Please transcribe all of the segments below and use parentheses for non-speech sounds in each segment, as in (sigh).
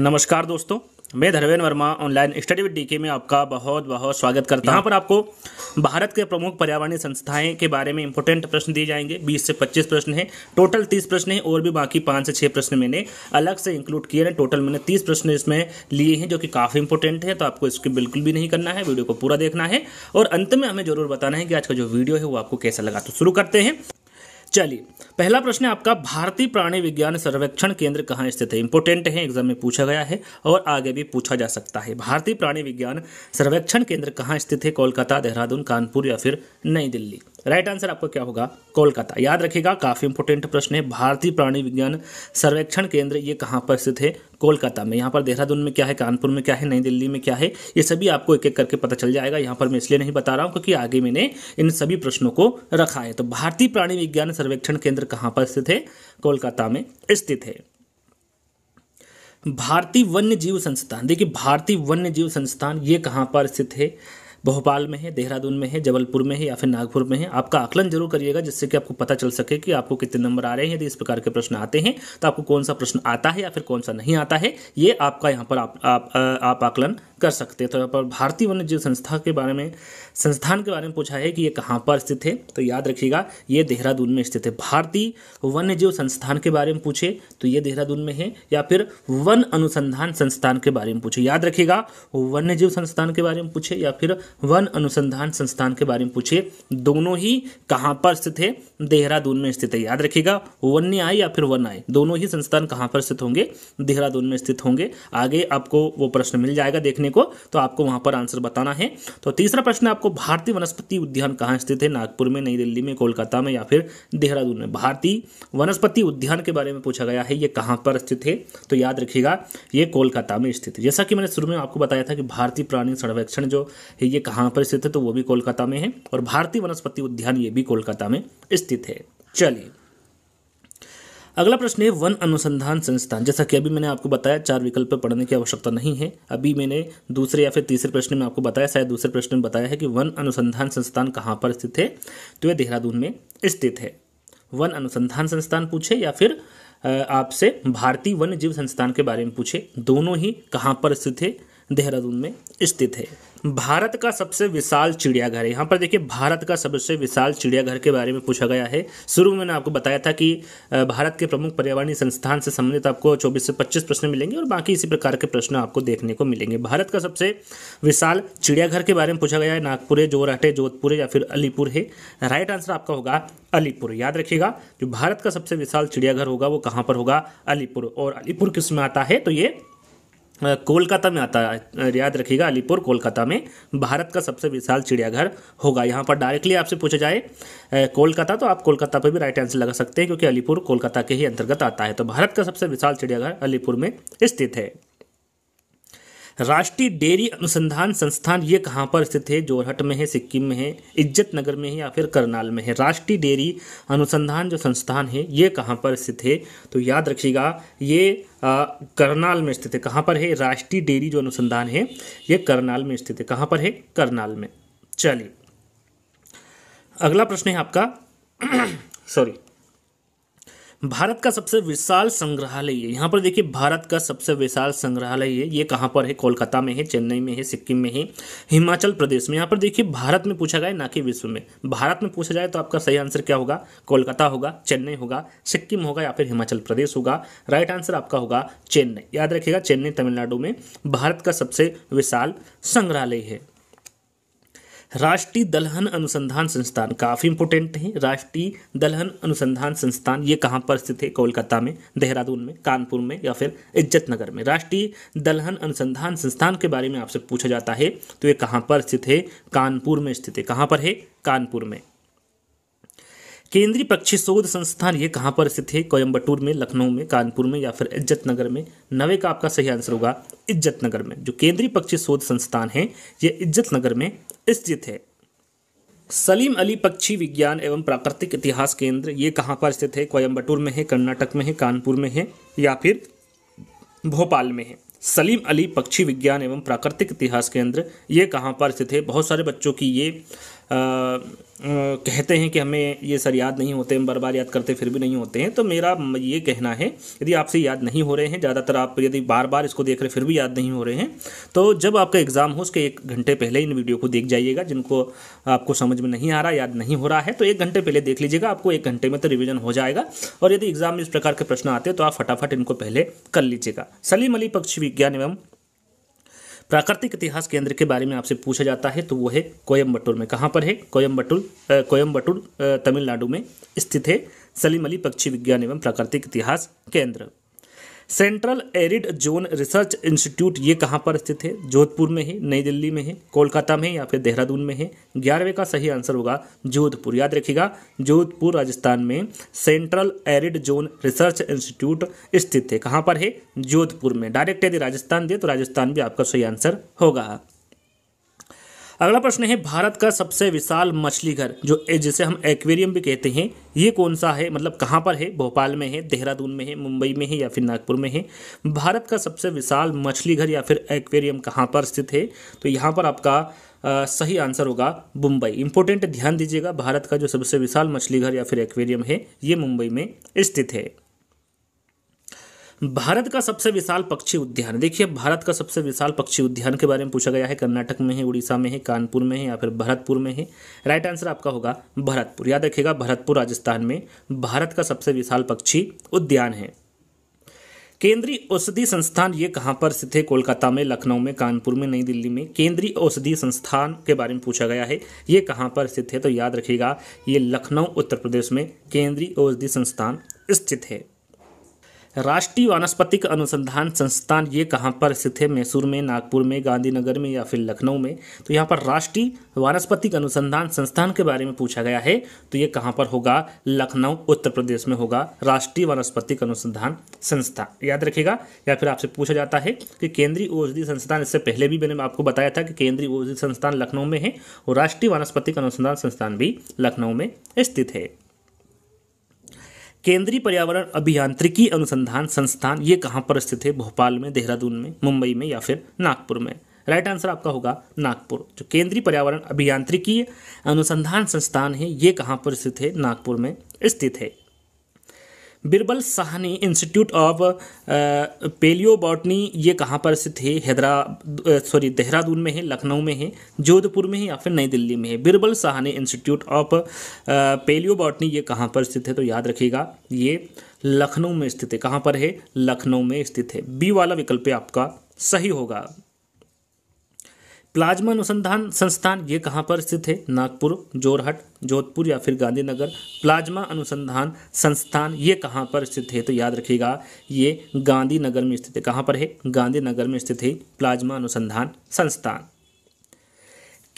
नमस्कार दोस्तों मैं Dharmendra Verma online study with DK में आपका बहुत बहुत स्वागत करता हूं यहां पर आपको भारत के प्रमुख पर्यावरणीय संस्थाएं के बारे में इंपॉर्टेंट प्रश्न दिए जाएंगे 20 से 25 प्रश्न हैं टोटल 30 प्रश्न हैं और भी बाकी 5 से 6 प्रश्न मैंने अलग से इंक्लूड किए हैं टोटल मैंने 30 प्रश्न इसमें लिए हैं जो कि काफ़ी इंपॉर्टेंट है तो आपको इसकी बिल्कुल भी नहीं करना है वीडियो को पूरा देखना है और अंत में हमें जरूर बताना है कि आज का जो वीडियो है वो आपको कैसा लगा तो शुरू करते हैं चलिए पहला प्रश्न है आपका भारतीय प्राणी विज्ञान सर्वेक्षण केंद्र कहाँ स्थित है इंपोर्टेंट है एग्जाम में पूछा गया है और आगे भी पूछा जा सकता है भारतीय प्राणी विज्ञान सर्वेक्षण केंद्र कहाँ स्थित है कोलकाता देहरादून कानपुर या फिर नई दिल्ली राइट आंसर आपको क्या होगा कोलकाता याद रखिएगा काफ़ी इंपोर्टेंट प्रश्न है भारतीय प्राणी विज्ञान सर्वेक्षण केंद्र ये कहाँ पर स्थित है कोलकाता में यहाँ पर देहरादून में क्या है कानपुर में क्या है नई दिल्ली में क्या है ये सभी आपको एक एक करके पता चल जाएगा यहाँ पर मैं इसलिए नहीं बता रहा हूँ क्योंकि आगे मैंने इन सभी प्रश्नों को रखा है तो भारतीय प्राणी विज्ञान सर्वेक्षण केंद्र कहाँ पर स्थित है कोलकाता में स्थित है भारतीय वन्य जीव संस्थान देखिए भारतीय वन्य जीव संस्थान ये कहाँ पर स्थित है भोपाल में है देहरादून में है जबलपुर में है या फिर नागपुर में है आपका आकलन जरूर करिएगा जिससे कि आपको पता चल सके कि आपको कितने नंबर आ रहे हैं यदि इस प्रकार के प्रश्न आते हैं तो आपको कौन सा प्रश्न आता है या फिर कौन सा नहीं आता है ये आपका यहाँ पर आप, आप, आकलन कर सकते हैं तो यहाँ पर भारतीय वन्य जीव संस्था के बारे में संस्थान के बारे में पूछा है कि ये कहाँ पर स्थित है तो याद रखिएगा ये देहरादून में स्थित है भारतीय वन्य जीव संस्थान के बारे में पूछे तो ये देहरादून में है या फिर वन अनुसंधान संस्थान के बारे में पूछे याद रखिएगा वन्य जीव संस्थान के बारे में पूछे या फिर वन अनुसंधान संस्थान के बारे में पूछे दोनों ही कहाँ पर स्थित है देहरादून में स्थित है याद रखिएगा वन्य आय या फिर वन आय दोनों ही संस्थान कहाँ पर स्थित होंगे देहरादून में स्थित होंगे आगे आपको वो प्रश्न मिल जाएगा देखने अपने को तो आपको वहां पर आंसर बताना है तो तीसरा प्रश्न आपको भारतीय वनस्पति उद्यान कहाँ स्थित है नागपुर में नई दिल्ली में कोलकाता में या फिर देहरादून में भारतीय वनस्पति उद्यान के बारे में पूछा गया है ये कहाँ पर स्थित है तो याद रखिएगा ये कोलकाता में स्थित है जैसा कि मैंने शुरू में आपको बताया था कि भारतीय प्राणी सर्वेक्षण जो है ये कहाँ पर स्थित है तो वो भी कोलकाता में है और भारतीय वनस्पति उद्यान ये भी कोलकाता में स्थित है चलिए अगला प्रश्न है वन अनुसंधान संस्थान जैसा कि अभी मैंने आपको बताया चार विकल्प पढ़ने की आवश्यकता नहीं है अभी मैंने दूसरे या फिर तीसरे प्रश्न में आपको बताया शायद दूसरे प्रश्न में बताया है कि वन अनुसंधान संस्थान कहाँ पर स्थित है तो यह देहरादून में स्थित है वन अनुसंधान संस्थान पूछे या फिर आपसे भारतीय वन्य जीव संस्थान के बारे में पूछे दोनों ही कहाँ पर स्थित है देहरादून में स्थित है भारत का सबसे विशाल चिड़ियाघर है यहाँ पर देखिए भारत का सबसे विशाल चिड़ियाघर के बारे में पूछा गया है शुरू में मैंने आपको बताया था कि भारत के प्रमुख पर्यावरणीय संस्थान से संबंधित आपको 24 से 25 प्रश्न मिलेंगे और बाकी इसी प्रकार के प्रश्न आपको देखने को मिलेंगे भारत का सबसे विशाल चिड़ियाघर के बारे में पूछा गया है नागपुर है जोरहट है जोधपुर है या फिर अलीपुर है राइट आंसर आपका होगा अलीपुर याद रखिएगा जो भारत का सबसे विशाल चिड़ियाघर होगा वो कहाँ पर होगा अलीपुर और अलीपुर किस में आता है तो ये कोलकाता में आता है याद रखिएगा अलीपुर कोलकाता में भारत का सबसे विशाल चिड़ियाघर होगा यहाँ पर डायरेक्टली आपसे पूछा जाए कोलकाता तो आप कोलकाता पर भी राइट आंसर लगा सकते हैं क्योंकि अलीपुर कोलकाता के ही अंतर्गत आता है तो भारत का सबसे विशाल चिड़ियाघर अलीपुर में स्थित है राष्ट्रीय डेयरी अनुसंधान संस्थान ये कहाँ पर स्थित है जोरहट में है सिक्किम में है इज्जत नगर में है या फिर करनाल में है राष्ट्रीय डेयरी अनुसंधान जो संस्थान है ये कहाँ पर स्थित है तो याद रखिएगा ये आ, करनाल में स्थित है कहाँ पर है राष्ट्रीय डेयरी जो अनुसंधान है ये करनाल में स्थित है कहाँ पर है करनाल में चलिए अगला प्रश्न है आपका (clears throat) सॉरी भारत का सबसे विशाल संग्रहालय है यहाँ पर देखिए भारत का सबसे विशाल संग्रहालय है ये कहाँ पर है कोलकाता में है चेन्नई में है सिक्किम में है हिमाचल प्रदेश में यहाँ पर देखिए भारत में पूछा गया ना कि विश्व में भारत में पूछा जाए तो आपका सही आंसर क्या होगा कोलकाता होगा चेन्नई होगा सिक्किम होगा या फिर हिमाचल प्रदेश होगा राइट आंसर आपका होगा चेन्नई याद रखिएगा चेन्नई तमिलनाडु में भारत का सबसे विशाल संग्रहालय है राष्ट्रीय दलहन अनुसंधान संस्थान काफ़ी इंपोर्टेंट है राष्ट्रीय दलहन अनुसंधान संस्थान ये कहाँ पर स्थित है कोलकाता में देहरादून में कानपुर में या फिर इज्जत नगर में राष्ट्रीय दलहन अनुसंधान संस्थान के बारे में आपसे पूछा जाता है तो ये कहाँ पर स्थित है कानपुर में स्थित है कहाँ पर है कानपुर में केंद्रीय पक्षी शोध संस्थान ये कहाँ पर स्थित है कोयम्बटूर में लखनऊ में कानपुर में या फिर इज्जत नगर में नवे का आपका सही आंसर होगा इज्जत नगर में जो केंद्रीय पक्षी शोध संस्थान है ये इज्जत नगर में स्थित है सलीम अली पक्षी विज्ञान एवं प्राकृतिक इतिहास केंद्र ये कहाँ पर स्थित है कोयम्बटूर में है कर्नाटक में है कानपुर में है या फिर भोपाल में है सलीम अली पक्षी विज्ञान एवं प्राकृतिक इतिहास केंद्र ये कहाँ पर स्थित है बहुत सारे बच्चों की ये कहते हैं कि हमें ये सर याद नहीं होते हम बार बार याद करते फिर भी नहीं होते हैं तो मेरा ये कहना है यदि आपसे याद नहीं हो रहे हैं ज़्यादातर आप यदि बार बार इसको देख रहे फिर भी याद नहीं हो रहे हैं तो जब आपका एग्ज़ाम हो उसके एक घंटे पहले इन वीडियो को देख जाइएगा जिनको आपको समझ में नहीं आ रहा याद नहीं हो रहा है तो एक घंटे पहले देख लीजिएगा आपको एक घंटे में तो रिविज़न हो जाएगा और यदि एग्ज़ाम में इस प्रकार के प्रश्न आते हैं तो आप फटाफट इनको पहले कर लीजिएगा सलीम अली पक्ष विज्ञान एवं प्राकृतिक इतिहास केंद्र के बारे में आपसे पूछा जाता है तो वो है कोयम्बटूर में कहाँ पर है कोयम्बटूर कोयम्बटूर तमिलनाडु में स्थित है सलीम अली पक्षी विज्ञान एवं प्राकृतिक इतिहास केंद्र central arid zone research institute ये कहाँ पर स्थित है जोधपुर में है नई दिल्ली में है कोलकाता में या फिर देहरादून में है ग्यारहवें का सही आंसर होगा जोधपुर याद रखिएगा जोधपुर राजस्थान में central arid zone research institute स्थित है कहाँ पर है जोधपुर में डायरेक्ट यदि राजस्थान दे तो राजस्थान भी आपका सही आंसर होगा अगला प्रश्न है भारत का सबसे विशाल मछली घर जो जिसे हम एक्वेरियम भी कहते हैं ये कौन सा है मतलब कहाँ पर है भोपाल में है देहरादून में है मुंबई में है या फिर नागपुर में है भारत का सबसे विशाल मछली घर या फिर एक्वेरियम कहाँ पर स्थित है तो यहाँ पर आपका आ, सही आंसर होगा मुंबई इंपॉर्टेंट ध्यान दीजिएगा भारत का जो सबसे विशाल मछली घर या फिर एक्वेरियम है ये मुंबई में स्थित है भारत का सबसे विशाल पक्षी उद्यान देखिए भारत का सबसे विशाल पक्षी उद्यान के बारे में पूछा गया है कर्नाटक में है उड़ीसा में है कानपुर में है या फिर भरतपुर में है राइट आंसर आपका होगा भरतपुर याद रखिएगा भरतपुर राजस्थान में भारत का सबसे विशाल पक्षी उद्यान है केंद्रीय औषधि संस्थान ये कहाँ पर स्थित है कोलकाता में लखनऊ में कानपुर में नई दिल्ली में केंद्रीय औषधि संस्थान के बारे में पूछा गया है ये कहाँ पर स्थित है तो याद रखिएगा ये लखनऊ उत्तर प्रदेश में केंद्रीय औषधि संस्थान स्थित है राष्ट्रीय वानस्पतिक अनुसंधान संस्थान ये कहाँ पर स्थित है मैसूर में नागपुर में गांधीनगर में या फिर लखनऊ में तो यहाँ पर राष्ट्रीय वनस्पतिक अनुसंधान संस्थान के बारे में पूछा गया है तो ये कहाँ पर होगा लखनऊ उत्तर प्रदेश में होगा राष्ट्रीय वनस्पतिक अनुसंधान संस्थान याद रखेगा या फिर आपसे पूछा जाता है कि केंद्रीय औषधि संस्थान इससे पहले भी मैंने आपको बताया था कि केंद्रीय औषधि संस्थान लखनऊ में है और राष्ट्रीय वनस्पतिक अनुसंधान संस्थान भी लखनऊ में स्थित है केंद्रीय पर्यावरण अभियांत्रिकी अनुसंधान संस्थान ये कहाँ पर स्थित है भोपाल में देहरादून में मुंबई में या फिर नागपुर में राइट आंसर आपका होगा नागपुर जो केंद्रीय पर्यावरण अभियांत्रिकी अनुसंधान संस्थान है ये कहाँ पर स्थित है नागपुर में स्थित है Birbal Sahni institute of paleo botany ये कहाँ पर स्थित है हैदरा सॉरी देहरादून में है लखनऊ में है जोधपुर में है या फिर नई दिल्ली में है Birbal Sahni institute of paleo botany ये कहाँ पर स्थित है तो याद रखिएगा ये लखनऊ में स्थित है कहाँ पर है लखनऊ में स्थित है बी वाला विकल्प आपका सही होगा प्लाज्मा अनुसंधान संस्थान ये कहाँ पर स्थित है नागपुर जोरहट जोधपुर या फिर गांधीनगर प्लाज्मा अनुसंधान संस्थान ये कहाँ पर स्थित है तो याद रखिएगा ये गांधीनगर में स्थित है कहाँ पर है गांधीनगर में स्थित है प्लाज्मा अनुसंधान संस्थान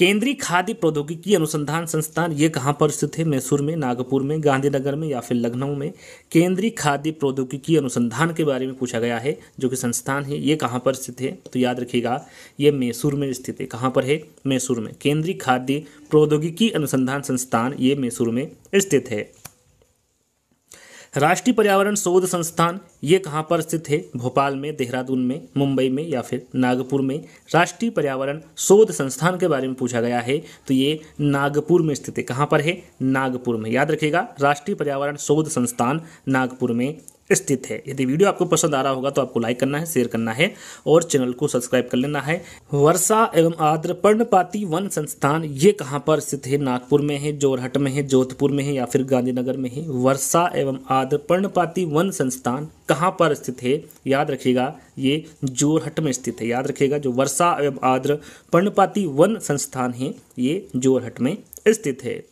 केंद्रीय खाद्य प्रौद्योगिकी अनुसंधान संस्थान ये कहाँ पर स्थित है मैसूर में नागपुर में गांधीनगर में या फिर लखनऊ में केंद्रीय खाद्य प्रौद्योगिकी अनुसंधान के बारे में पूछा गया है जो कि संस्थान है ये कहाँ पर स्थित है तो याद रखिएगा ये मैसूर में स्थित है कहाँ पर है मैसूर में केंद्रीय खाद्य प्रौद्योगिकी अनुसंधान संस्थान ये मैसूर में स्थित है राष्ट्रीय पर्यावरण शोध संस्थान ये कहाँ पर स्थित है भोपाल में देहरादून में मुंबई में या फिर नागपुर में राष्ट्रीय पर्यावरण शोध संस्थान के बारे में पूछा गया है तो ये नागपुर में स्थित है कहाँ पर है नागपुर में याद रखिएगा राष्ट्रीय पर्यावरण शोध संस्थान नागपुर में स्थित है यदि वीडियो आपको पसंद आ रहा होगा तो आपको लाइक करना है शेयर करना है और चैनल को सब्सक्राइब कर लेना है वर्षा एवं आर्द्र पर्णपाती वन संस्थान ये कहाँ पर स्थित है नागपुर में है जोरहट में है जोधपुर में है या फिर गांधीनगर में है वर्षा एवं आर्द्र पर्णपाती वन संस्थान कहाँ पर स्थित है याद रखिएगा ये जोरहट में स्थित है याद रखिएगा जो वर्षा एवं आर्द्र पर्णपाती वन संस्थान है ये जोरहट में स्थित है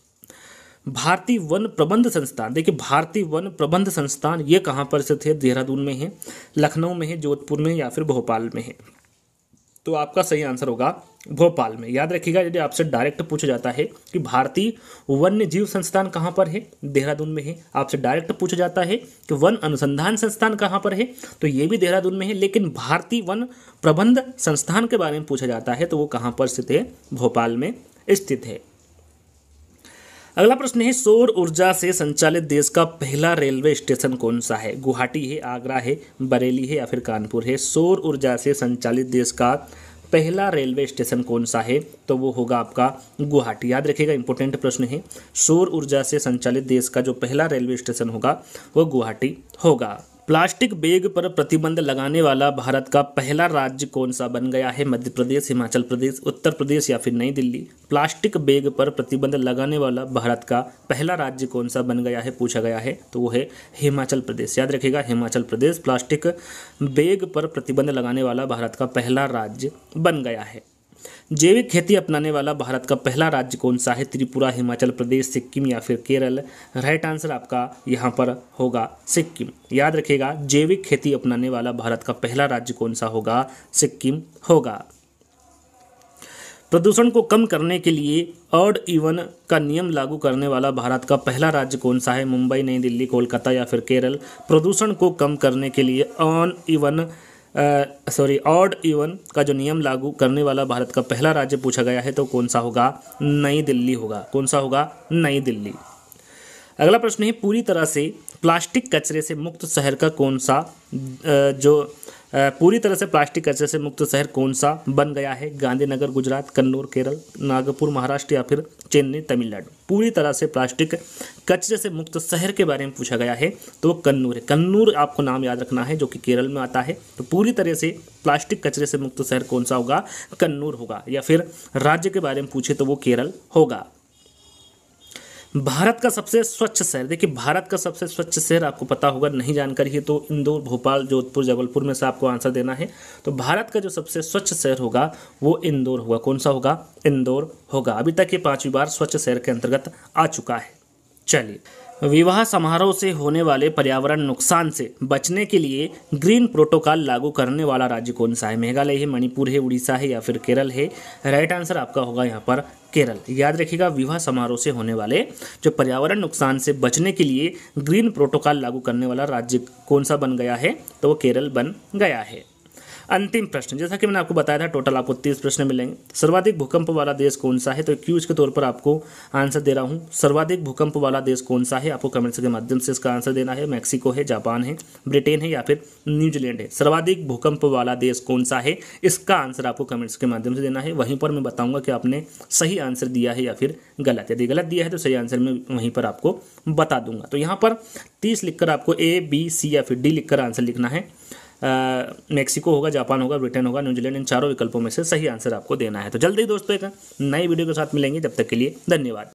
भारतीय वन प्रबंध संस्थान देखिए भारतीय वन प्रबंध संस्थान ये कहाँ पर स्थित है देहरादून में है लखनऊ में है जोधपुर में या फिर भोपाल में है तो आपका सही आंसर होगा भोपाल में याद रखिएगा यदि आपसे डायरेक्ट पूछा जाता है कि भारतीय वन्य जीव संस्थान कहाँ पर है देहरादून में है आपसे डायरेक्ट पूछा जाता है कि वन अनुसंधान संस्थान कहाँ पर है तो ये भी देहरादून में है लेकिन भारतीय वन प्रबंध संस्थान के बारे में पूछा जाता है तो वो कहाँ पर स्थित है भोपाल में स्थित है अगला प्रश्न है सौर ऊर्जा से संचालित देश का पहला रेलवे स्टेशन कौन सा है गुवाहाटी है आगरा है बरेली है या फिर कानपुर है सौर ऊर्जा से संचालित देश का पहला रेलवे स्टेशन कौन सा है तो वो होगा आपका गुवाहाटी याद रखिएगा इंपॉर्टेंट प्रश्न है सौर ऊर्जा से संचालित देश का जो पहला रेलवे स्टेशन होगा वो गुवाहाटी होगा प्लास्टिक बैग पर प्रतिबंध लगाने वाला भारत का पहला राज्य कौन सा बन गया है मध्य प्रदेश हिमाचल प्रदेश उत्तर प्रदेश या फिर नई दिल्ली प्लास्टिक बैग पर प्रतिबंध लगाने वाला भारत का पहला राज्य कौन सा बन गया है पूछा गया है तो वो है हिमाचल प्रदेश याद रखिएगा हिमाचल प्रदेश प्लास्टिक बैग पर प्रतिबंध लगाने वाला भारत का पहला राज्य बन गया है जैविक खेती अपनाने वाला भारत का पहला राज्य कौन सा है त्रिपुरा हिमाचल प्रदेश सिक्किम या फिर केरल राइट आंसर आपका यहाँ पर होगा सिक्किम याद रखिएगा जैविक खेती अपनाने वाला भारत का पहला राज्य कौन सा होगा सिक्किम होगा प्रदूषण को कम करने के लिए ऑड इवन का नियम लागू करने वाला भारत का पहला राज्य कौन सा है मुंबई नई दिल्ली कोलकाता या फिर केरल प्रदूषण को कम करने के लिए on even sorry odd even का जो नियम लागू करने वाला भारत का पहला राज्य पूछा गया है तो कौन सा होगा नई दिल्ली होगा कौन सा होगा नई दिल्ली अगला प्रश्न है पूरी तरह से प्लास्टिक कचरे से मुक्त शहर का कौन सा जो पूरी तरह से प्लास्टिक कचरे से मुक्त शहर कौन सा बन गया है गांधीनगर गुजरात कन्नौर केरल नागपुर महाराष्ट्र या फिर चेन्नई तमिलनाडु पूरी तरह से प्लास्टिक कचरे से मुक्त शहर के बारे में पूछा गया है तो वो कन्नूर है कन्नूर आपको नाम याद रखना है जो कि केरल में आता है तो पूरी तरह से प्लास्टिक कचरे से मुक्त शहर कौन सा होगा कन्नूर होगा या फिर राज्य के बारे में पूछे तो वो केरल होगा भारत का सबसे स्वच्छ शहर देखिए भारत का सबसे स्वच्छ शहर आपको पता होगा नहीं जानकारी है तो इंदौर भोपाल जोधपुर जबलपुर में से आपको आंसर देना है तो भारत का जो सबसे स्वच्छ शहर होगा वो इंदौर होगा कौन सा होगा इंदौर होगा अभी तक ये पांचवी बार स्वच्छ शहर के अंतर्गत आ चुका है चलिए विवाह समारोह से होने वाले पर्यावरण नुकसान से बचने के लिए ग्रीन प्रोटोकॉल लागू करने वाला राज्य कौन सा है मेघालय है मणिपुर है उड़ीसा है या फिर केरल है राइट आंसर आपका होगा यहाँ पर केरल याद रखिएगा विवाह समारोह से होने वाले जो पर्यावरण नुकसान से बचने के लिए ग्रीन प्रोटोकॉल लागू करने वाला राज्य कौन सा बन गया है तो वो केरल बन गया है अंतिम प्रश्न जैसा कि मैंने आपको बताया था टोटल आपको तीस प्रश्न मिलेंगे सर्वाधिक भूकंप वाला देश कौन सा है तो क्यूज के तौर पर आपको आंसर दे रहा हूँ सर्वाधिक भूकंप वाला देश कौन सा है आपको कमेंट्स के माध्यम से इसका आंसर देना है मैक्सिको है जापान है ब्रिटेन है या फिर न्यूजीलैंड है सर्वाधिक भूकंप वाला देश कौन सा है इसका आंसर आपको कमेंट्स के माध्यम से देना है वहीं पर मैं बताऊँगा कि आपने सही आंसर दिया है या फिर गलत यदि गलत दिया है तो सही आंसर मैं वहीं पर आपको बता दूंगा तो यहाँ पर तीस लिखकर आपको ए बी सी या फिर डी लिखकर आंसर लिखना है मेक्सिको होगा जापान होगा ब्रिटेन होगा न्यूजीलैंड इन चारों विकल्पों में से सही आंसर आपको देना है तो जल्दी दोस्तों एक नई वीडियो के साथ मिलेंगे जब तक के लिए धन्यवाद